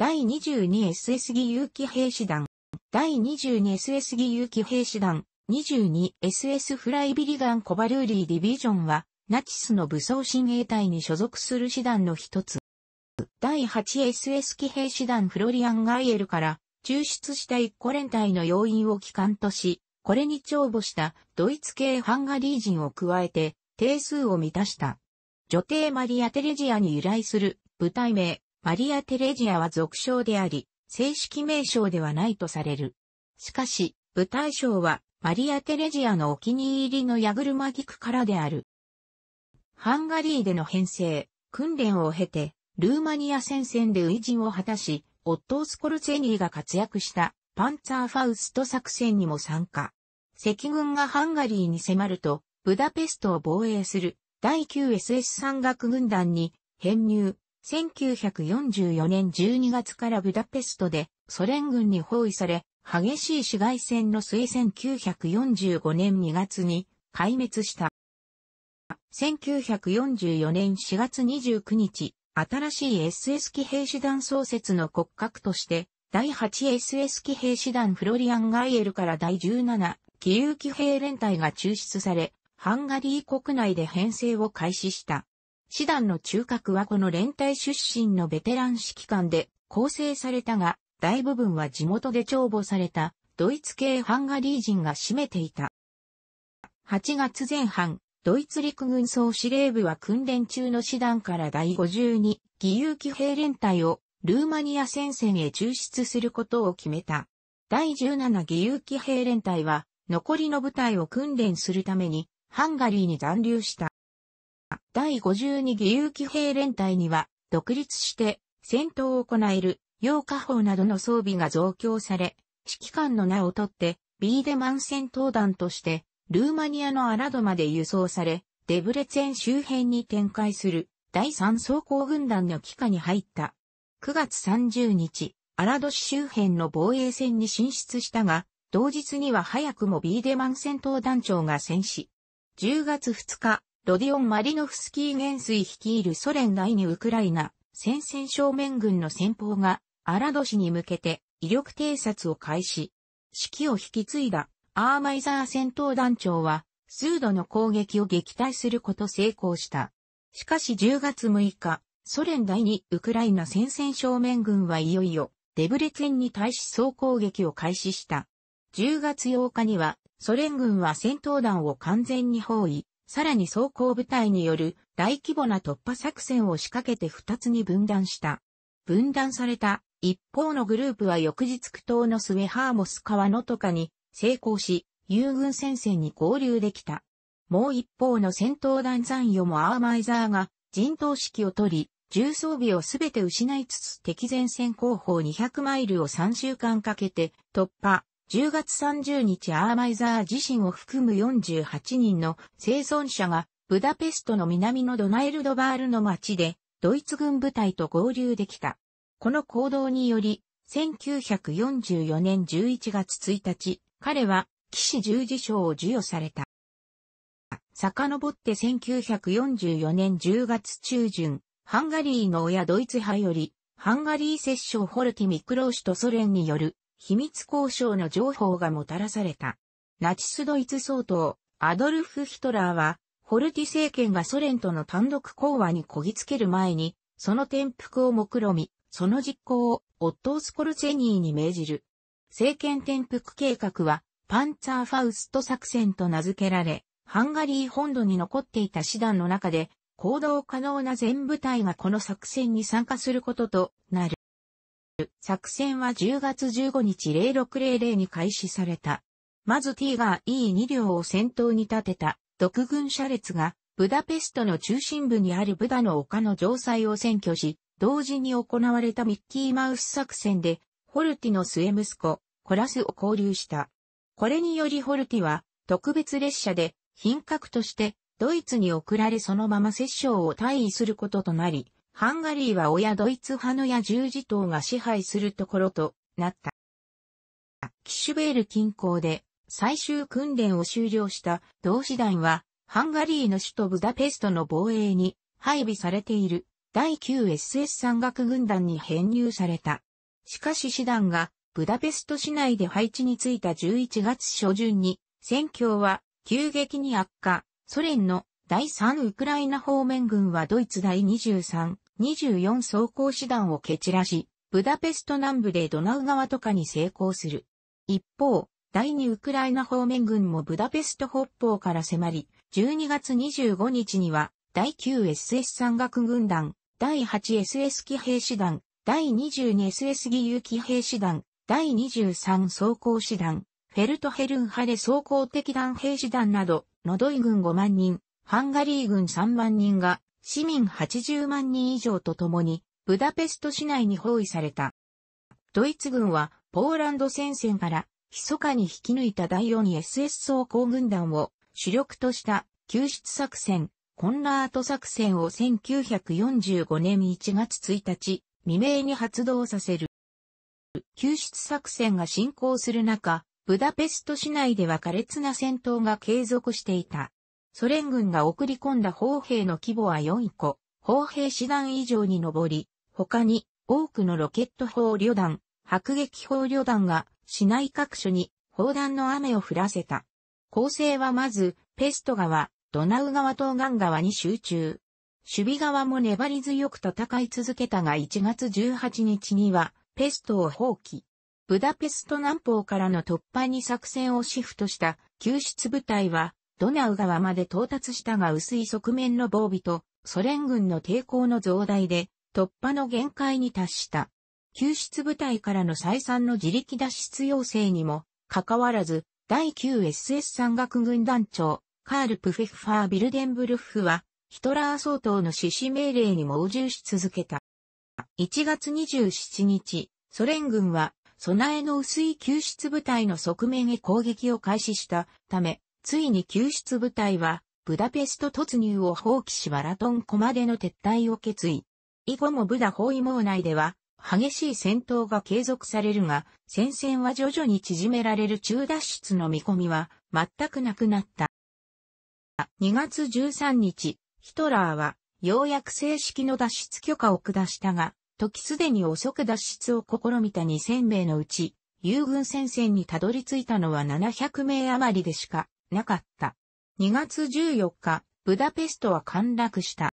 第 22SS 義勇騎兵士団、第 22SS 義勇騎兵士団、22SS フライビリガン・コバルーリー・ディビジョンは、ナチスの武装親衛隊に所属する師団の一つ。第 8SS 騎兵士団フロリアン・ガイエルから抽出した一個連隊の要員を機関とし、これに帳簿したドイツ系ハンガリー人を加えて定数を満たした。女帝マリア・テレジアに由来する部隊名マリア・テレジアは俗称であり、正式名称ではないとされる。しかし、舞台賞はマリア・テレジアのお気に入りの矢車菊からである。ハンガリーでの編成、訓練を経て、ルーマニア戦線で初陣を果たし、オットー・スコルツェニーが活躍したパンツァー・ファウスト作戦にも参加。赤軍がハンガリーに迫ると、ブダペストを防衛する第 9SS 山岳軍団に編入、1944年12月からブダペストでソ連軍に包囲され、激しい市街戦の末1945年2月に壊滅した。1944年4月29日、新しい SS 機兵士団創設の骨格として、第 8SS 機兵士団フロリアン・ガイエルから第17、機勇機兵連隊が抽出され、ハンガリー国内で編成を開始した。師団の中核はこの連隊出身のベテラン指揮官で構成されたが、大部分は地元で帳簿されたドイツ系ハンガリー人が占めていた。8月前半、ドイツ陸軍総司令部は訓練中の師団から第52義勇騎兵連隊をルーマニア戦線へ抽出することを決めた。第17義勇騎兵連隊は残りの部隊を訓練するためにハンガリーに残留した。第52義勇騎兵連隊には、独立して戦闘を行える、洋火砲などの装備が増強され、指揮官の名を取って、ビーデマン戦闘団として、ルーマニアのアラドまで輸送され、デブレツェン周辺に展開する第3装甲軍団の機下に入った。9月30日、アラド市周辺の防衛戦に進出したが、同日には早くもビーデマン戦闘団長が戦死。10月2日、ロディオン・マリノフスキー元帥率いるソ連第二ウクライナ、戦線正面軍の先方が、アラド氏に向けて、威力偵察を開始。指揮を引き継いだ、アーマイザー戦闘団長は、数度の攻撃を撃退すること成功した。しかし10月6日、ソ連第2ウクライナ戦線正面軍はいよいよ、デブレツェンに対し総攻撃を開始した。10月8日には、ソ連軍は戦闘団を完全に包囲。さらに装甲部隊による大規模な突破作戦を仕掛けて二つに分断した。分断された一方のグループは翌日苦闘の末ハーモス川のとかに成功し、友軍戦線に合流できた。もう一方の戦闘団残余もアーマイザーが陣頭指揮を取り、重装備をすべて失いつつ敵前線後方200マイルを3週間かけて突破、10月30日アーマイザー自身を含む48人の生存者がブダペストの南のドナエルドバールの町でドイツ軍部隊と合流できた。この行動により1944年11月1日彼は騎士十字章を授与された。遡って1944年10月中旬、ハンガリーの親ドイツ派より、ハンガリー摂政ホルティミクローシとソ連による秘密交渉の情報がもたらされた。ナチスドイツ総統、アドルフ・ヒトラーは、ホルティ政権がソ連との単独講和にこぎつける前に、その転覆を目論み、その実行をオットー・スコルツェニーに命じる。政権転覆計画は、パンツァー・ファウスト作戦と名付けられ、ハンガリー本土に残っていた師団の中で、行動可能な全部隊がこの作戦に参加することとなる。作戦は10月15日0600に開始された。まず T が E2 両を先頭に立てた、独軍車列が、ブダペストの中心部にあるブダの丘の城塞を占拠し、同時に行われたミッキーマウス作戦で、ホルティの末息子、コラスを交流した。これによりホルティは、特別列車で、品格として、ドイツに送られそのまま殺生を退位することとなり、ハンガリーは親ドイツ派の野十字党が支配するところとなった。キシュベール近郊で最終訓練を終了した同志団は、ハンガリーの首都ブダペストの防衛に配備されている第 9SS 山岳軍団に編入された。しかし師団がブダペスト市内で配置についた11月初旬に戦況は急激に悪化。ソ連の第3ウクライナ方面軍はドイツ第23 24走行師団を蹴散らし、ブダペスト南部でドナウ川とかに成功する。一方、第2ウクライナ方面軍もブダペスト北方から迫り、12月25日には、第 9SS 山岳軍団、第 8SS 騎兵師団、第 22SS 義勇騎兵師団、第23装甲師団、フェルトヘルンハレ装甲的団兵士団など、ノドイ軍5万人、ハンガリー軍3万人が市民80万人以上と共に、ブダペスト市内に包囲された。ドイツ軍は、ポーランド戦線から、密かに引き抜いた第 4SS 装甲軍団を主力とした救出作戦、コンラート作戦を1945年1月1日未明に発動させる。救出作戦が進行する中、ブダペスト市内では苛烈な戦闘が継続していた。ソ連軍が送り込んだ砲兵の規模は4個、砲兵師団以上に上り、他に多くのロケット砲旅団、迫撃砲旅団が市内各所に砲弾の雨を降らせた。構成はまず、ペスト川、ドナウ川東岸川に集中。守備側も粘り強く戦い続けたが1月18日には、ペストを放棄。ブダペスト南方からの突破に作戦をシフトした救出部隊はドナウ川まで到達したが薄い側面の防備とソ連軍の抵抗の増大で突破の限界に達した。救出部隊からの再三の自力脱出要請にも、かかわらず、第 9SS 山岳軍団長、カール・プフェッファー・ビルデンブルフは、ヒトラー総統の指示命令にも応従し続けた。1月27日、ソ連軍は、備えの薄い救出部隊の側面へ攻撃を開始したため、ついに救出部隊は、ブダペスト突入を放棄しワラトンコまでの撤退を決意。以後もブダ包囲網内では、激しい戦闘が継続されるが、戦線は徐々に縮められる中脱出の見込みは全くなくなった。2月13日、ヒトラーは、ようやく正式の脱出許可を下したが、時すでに遅く脱出を試みた2000名のうち、友軍戦線にたどり着いたのは700名余りでしかなかった。2月14日、ブダペストは陥落した。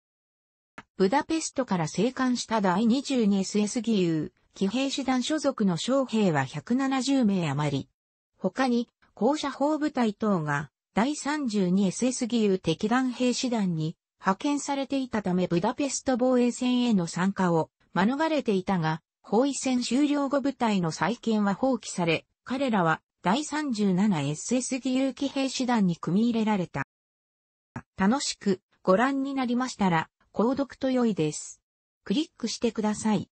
ブダペストから生還した第 22SS 義勇、騎兵師団所属の将兵は170名余り。他に、校舎砲部隊等が、第 32SS 義勇敵団兵師団に派遣されていたためブダペスト防衛戦への参加を免れていたが、包囲戦終了後部隊の再建は放棄され、彼らは第3 7 s s d 有機兵士団に組み入れられた。楽しくご覧になりましたら、購読と良いです。クリックしてください。